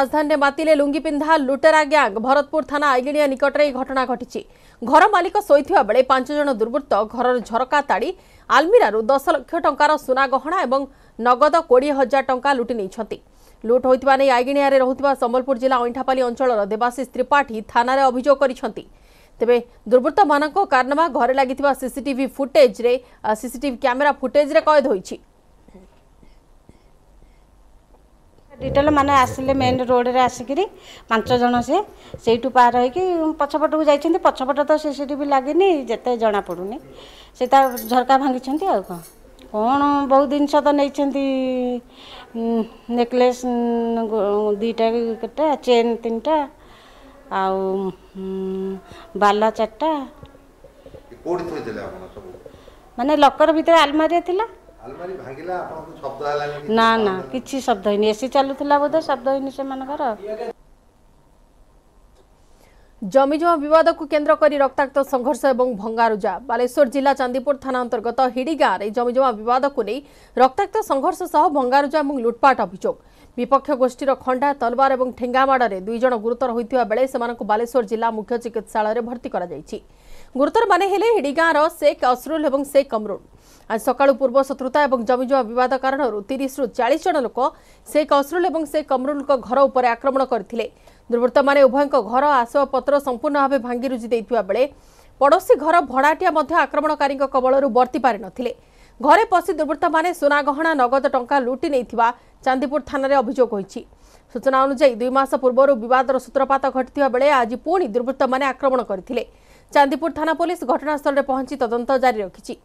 রাজধানীরে মাতিলে লুঙ্গি পিন্ধা লুটেরা গ্যাং ভরতপুর থানা আইলিনিয়া নিকটরে এই ঘটনা ঘটিছে ঘর মালিক শোইথিবা বেড়ে পাঁচ জন দুর্বৃত্ত ঘরর ঝরকা তাড়ি আলমিরার দশ লক্ষ টঙ্কার সুনা গহনা এবং নগদ কোড়িয়ে হাজার টঙ্কা লুটি নেইছন্তি লুট ହୋଇଥିବା ନେଇ ଆଇଗିଣିଆରେ ରହୁଥିବା ସମ୍ବଲପୁର ଜିଲ୍ଲା ଅଇଁଠାପାଲି ଅଞ୍ଚଳର ଦେବାଶିଷ ତ୍ରିପାଠୀ ଥାନାରେ ଅଭିଯୋଗ କରିଛନ୍ତି ତେବେ ଦୁର୍ବୃତ୍ତମାନଙ୍କ କାରନାମା ଘରେ ଲାଗିଥିବା ସିସିଟିଭି ଫୁଟେଜ୍ରେ ସିସିଟିଭି କ୍ୟାମେରା ଫୁଟେଜ୍ରେ କଏଦ ହୋଇଛି ডিটেল মানে আসলে মেন রোডরে আসিকি পাঁচ জন সে সেইটু পার হয়েকি পছপটকু যাই পছপট তো সিসিটিভি লাগিনি যেতে জনা পড়ুনি সে তা ঝরকা ভাঙ্গিছেন আর কম কোণ বহু জিনিস তো নিয়েছেন নেকলেস দুইটা কেটা চেন তিনটা আউ বালা চারটা মানে লকর ভিতরে আলমারি লা ନା ନା କିଛି ଶବ୍ଦ ହେଇନି ଏସି ଚାଲୁଥିଲା ବୋଧେ ଶବ୍ଦ ହେଇନି ସେମାନଙ୍କର ଜମିଜମା ବିବାଦକୁ କେନ୍ଦ୍ର କରି ରକ୍ତାକ୍ତ ସଂଘର୍ଷ ଏବଂ ଭଙ୍ଗାରୁଜା ବାଲେଶ୍ୱର ଜିଲ୍ଲା ଚାନ୍ଦିପୁର ଥାନା ଅନ୍ତର୍ଗତ ହିଡ଼ି ଗାଁରେ ଜମିଜମା ବିବାଦକୁ ନେଇ ରକ୍ତାକ୍ତ ସଂଘର୍ଷ ସହ ଭଙ୍ଗାରୁଜା ଏବଂ ଲୁଟ୍ପାଟ ଅଭିଯୋଗ ବିପକ୍ଷ ଗୋଷ୍ଠୀର ଖଣ୍ଡା ତଲବାର ଏବଂ ଠେଙ୍ଗାମାଡ଼ରେ ଦୁଇ ଜଣ ଗୁରୁତର ହୋଇଥିବା ବେଳେ ସେମାନଙ୍କୁ ବାଲେଶ୍ୱର ଜିଲ୍ଲା ମୁଖ୍ୟ ଚିକିତ୍ସାଳୟରେ ଭର୍ତ୍ତି କରାଯାଇଛି ଗୁରୁତରମାନେ ହେଲେ ହିଡ଼ି ଗାଁର ଶେକ୍ ଅସରୁଲ ଏବଂ ଶେକ୍ କମରୁଲ୍ ଆଜି ସକାଳୁ ପୂର୍ବ ଶତ୍ରୁତା ଏବଂ ଜମିଜମା ବିବାଦ କାରଣରୁ ତିରିଶରୁ ଚାଳିଶ ଜଣ ଲୋକ ଶେଖ୍ ଅସରୁଲ ଏବଂ ଶେଖ୍ କମରୁଲଙ୍କ ଘର ଉପରେ ଆକ୍ରମଣ କରିଥିଲେ ଦୁର୍ବୃତ୍ତମାନେ ଉଭୟଙ୍କ ଘର ଆସବାବପତ୍ର ସମ୍ପୂର୍ଣ୍ଣ ଭାବେ ଭାଙ୍ଗିରୁଜି ଦେଇଥିବା ବେଳେ ପଡ଼ୋଶୀ ଘର ଭଡ଼ାଟିଆ ମଧ୍ୟ ଆକ୍ରମଣକାରୀଙ୍କ କବଳରୁ ବର୍ତ୍ତି ପାରିନଥିଲେ ଘରେ ପଶି ଦୁର୍ବୃତ୍ତମାନେ ସୁନାଗହଣା ନଗଦ ଟଙ୍କା ଲୁଟି ନେଇଥିବା ଚାନ୍ଦିପୁର ଥାନାରେ ଅଭିଯୋଗ ହୋଇଛି ସୂଚନା ଅନୁଯାୟୀ ଦୁଇ ମାସ ପୂର୍ବରୁ ବିବାଦର ସୂତ୍ରପାତ ଘଟିଥିବା ବେଳେ ଆଜି ପୁଣି ଦୁର୍ବୃତ୍ତମାନେ ଆକ୍ରମଣ କରିଥିଲେ ଚାନ୍ଦିପୁର ଥାନା ପୋଲିସ ଘଟଣାସ୍ଥଳରେ ପହଞ୍ଚି ତଦନ୍ତ ଜାରି ରଖିଛି